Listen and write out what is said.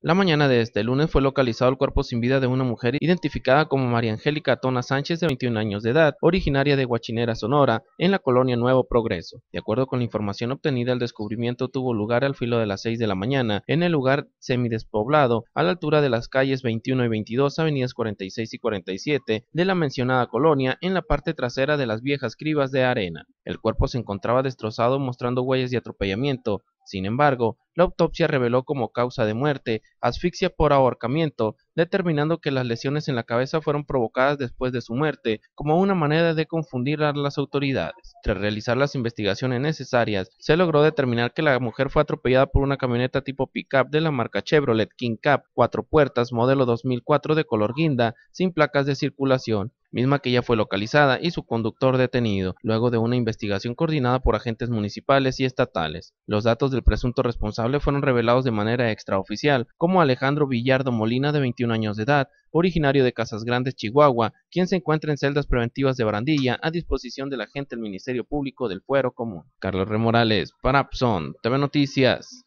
La mañana de este lunes fue localizado el cuerpo sin vida de una mujer identificada como María Angélica Tona Sánchez de 21 años de edad, originaria de Guachinera, Sonora, en la colonia Nuevo Progreso. De acuerdo con la información obtenida, el descubrimiento tuvo lugar al filo de las 6 de la mañana en el lugar semidespoblado a la altura de las calles 21 y 22, avenidas 46 y 47 de la mencionada colonia en la parte trasera de las viejas cribas de arena. El cuerpo se encontraba destrozado mostrando huellas de atropellamiento. Sin embargo, la autopsia reveló como causa de muerte asfixia por ahorcamiento, determinando que las lesiones en la cabeza fueron provocadas después de su muerte, como una manera de confundir a las autoridades. Tras realizar las investigaciones necesarias, se logró determinar que la mujer fue atropellada por una camioneta tipo pickup de la marca Chevrolet King Cap, cuatro puertas, modelo 2004 de color guinda, sin placas de circulación misma que ya fue localizada y su conductor detenido, luego de una investigación coordinada por agentes municipales y estatales. Los datos del presunto responsable fueron revelados de manera extraoficial, como Alejandro Villardo Molina, de 21 años de edad, originario de Casas Grandes, Chihuahua, quien se encuentra en celdas preventivas de Barandilla a disposición del agente del Ministerio Público del Fuero Común. Carlos Remorales, Morales, TV Noticias.